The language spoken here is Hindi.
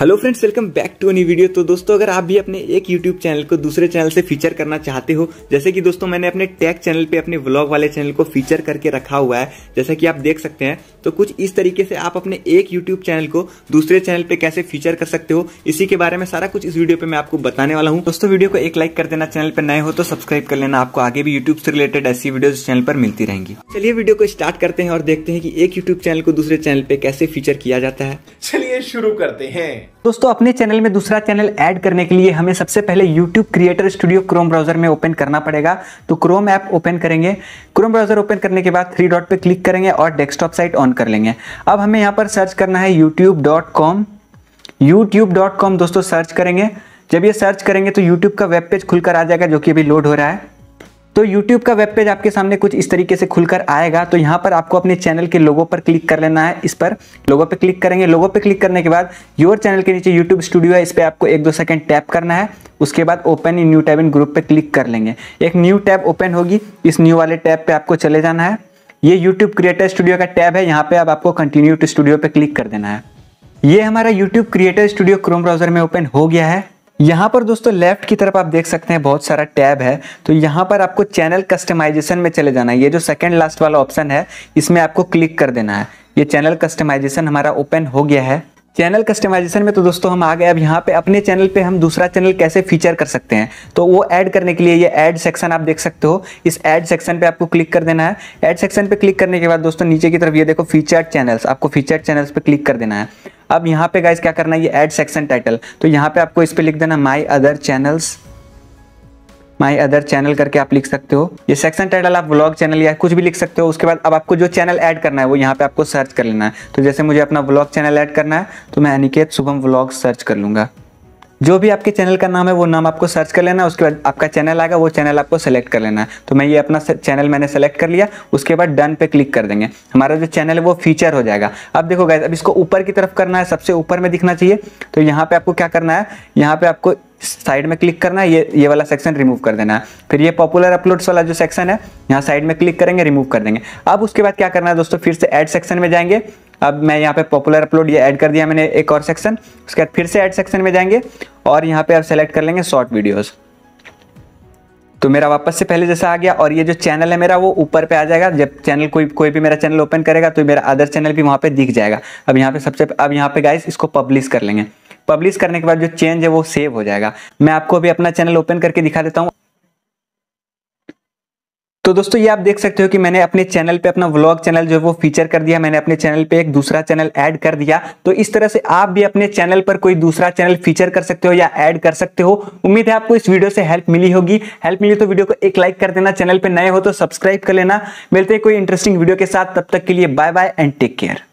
hello friends welcome back to any video तो दोस्तों अगर आप भी अपने एक यूट्यूब चैनल को दूसरे चैनल से फीचर करना चाहते हो जैसे कि दोस्तों मैंने अपने टैग चैनल पे अपने व्लॉग वाले चैनल को फीचर करके रखा हुआ है जैसा कि आप देख सकते हैं तो कुछ इस तरीके से आप अपने एक यूट्यूब चैनल को दूसरे चैनल पे कैसे फीचर कर सकते हो इसी के बारे में सारा कुछ इस वीडियो पे मैं आपको बताने वाला हूँ दोस्तों वीडियो को एक लाइक कर देना चैनल पर नए हो तो सब्सक्राइब कर लेना आपको आगे भी यूट्यूब से रिलेटेड ऐसी वीडियो चैनल पर मिलती रहेंगी चलिए वीडियो को स्टार्ट करते हैं और देखते हैं कि एक यूट्यूब चैनल को दूसरे चैनल पे कैसे फीचर किया जाता है चलिए शुरू करते हैं दोस्तों अपने चैनल में दूसरा चैनल ऐड करने के लिए हमें सबसे पहले YouTube creator studio Chrome browser में ओपन करना पड़ेगा तो क्रोम ऐप ओपन करेंगे क्रोम ब्राउजर ओपन करने के बाद थ्री डॉट पे क्लिक करेंगे और डेस्कटॉप साइट ऑन कर लेंगे अब हमें यहाँ पर सर्च करना है youtube.com youtube.com दोस्तों सर्च करेंगे जब ये सर्च करेंगे तो यूट्यूब का वेब पेज खुलकर आ जाएगा जो कि अभी लोड हो रहा है तो यूट्यूब का वेब पेज आपके सामने कुछ इस तरीके से खुलकर आएगा तो यहाँ पर आपको अपने चैनल के लोगों पर क्लिक कर लेना है इस पर लोगों पर क्लिक करेंगे लोगों पर क्लिक करने के बाद योर चैनल के नीचे यूट्यूब स्टूडियो है इस पर आपको एक दो सेकंड टैप करना है उसके बाद open in new tab in group पर क्लिक कर लेंगे एक न्यू टैब ओपन होगी इस न्यू वाले टैब पर आपको चले जाना है ये यूट्यूब क्रिएटर स्टूडियो का टैब है यहाँ पर अब आपको कंटिन्यू टू स्टूडियो पर क्लिक कर देना है ये हमारा YouTube creator studio Chrome browser में ओपन हो गया है यहाँ पर दोस्तों लेफ्ट की तरफ आप देख सकते हैं बहुत सारा टैब है तो यहाँ पर आपको चैनल कस्टमाइजेशन में चले जाना है ये जो सेकंड लास्ट वाला ऑप्शन है इसमें आपको क्लिक कर देना है ये चैनल कस्टमाइजेशन हमारा ओपन हो गया है चैनल कस्टमाइजेशन में तो दोस्तों हम आ गए अब यहाँ पे अपने चैनल पे हम दूसरा चैनल कैसे फीचर कर सकते हैं तो वो ऐड करने के लिए ये ऐड सेक्शन आप देख सकते हो इस ऐड सेक्शन पे आपको क्लिक कर देना है ऐड सेक्शन पे क्लिक करने के बाद दोस्तों नीचे की तरफ ये देखो फीचर चैनल्स आपको फीचर चैनल्स पे क्लिक कर देना है अब यहाँ पे गाइज क्या करना है ये एड सेक्शन टाइटल तो यहाँ पे आपको इस पर लिख देना my other channels my other channel करके आप लिख सकते हो ये सेक्शन टाइटल आप ब्लॉग चैनल या कुछ भी लिख सकते हो उसके बाद अब आपको जो चैनल ऐड करना है वो यहाँ पे आपको सर्च कर लेना है तो जैसे मुझे अपना ब्लॉग चैनल ऐड करना है तो मैं अनिकेत शुभम व्लॉग सर्च कर लूंगा जो भी आपके चैनल का नाम है वो नाम आपको सर्च कर लेना उसके बाद आपका चैनल आएगा वो चैनल आपको सेलेक्ट कर लेना है तो मैं ये अपना चैनल मैंने सेलेक्ट कर लिया उसके बाद डन पे क्लिक कर देंगे हमारा जो चैनल है वो फीचर हो जाएगा अब देखो गैस अब इसको ऊपर की तरफ करना है सबसे ऊपर में दिखना चाहिए तो यहाँ पे आपको क्या करना है यहाँ पे आपको साइड में क्लिक करना है ये ये वाला सेक्शन रिमूव कर देना है फिर ये पॉपुलर अपलोड्स वाला जो सेक्शन है यहाँ साइड में क्लिक करेंगे रिमूव कर देंगे अब उसके बाद क्या करना है दोस्तों फिर से एड सेक्शन में जाएंगे अब मैं यहाँ पे पॉपुलर अपलोड ये ऐड कर दिया मैंने एक और सेक्शन उसके बाद फिर से ऐड सेक्शन में जाएंगे और यहाँ पे आप सेलेक्ट कर लेंगे शॉर्ट वीडियोज़ तो मेरा वापस से पहले जैसा आ गया और ये जो चैनल है मेरा वो ऊपर पे आ जाएगा जब चैनल कोई कोई भी मेरा चैनल ओपन करेगा तो मेरा अदर चैनल भी वहाँ पे दिख जाएगा अब यहाँ पे सबसे अब यहाँ पे गाइस इसको पब्लिश कर लेंगे पब्लिश करने के बाद जो चेंज है वो सेव हो जाएगा मैं आपको अभी अपना चैनल ओपन करके दिखा देता हूँ तो दोस्तों ये आप देख सकते हो कि मैंने अपने चैनल पे अपना व्लॉग चैनल जो है वो फीचर कर दिया मैंने अपने चैनल पे एक दूसरा चैनल ऐड कर दिया तो इस तरह से आप भी अपने चैनल पर कोई दूसरा चैनल फीचर कर सकते हो या ऐड कर सकते हो उम्मीद है आपको इस वीडियो से हेल्प मिली होगी हेल्प मिली तो वीडियो को एक लाइक कर देना चैनल पर नए हो तो सब्सक्राइब कर लेना मिलते हैं कोई इंटरेस्टिंग वीडियो के साथ तब तक के लिए bye bye and take care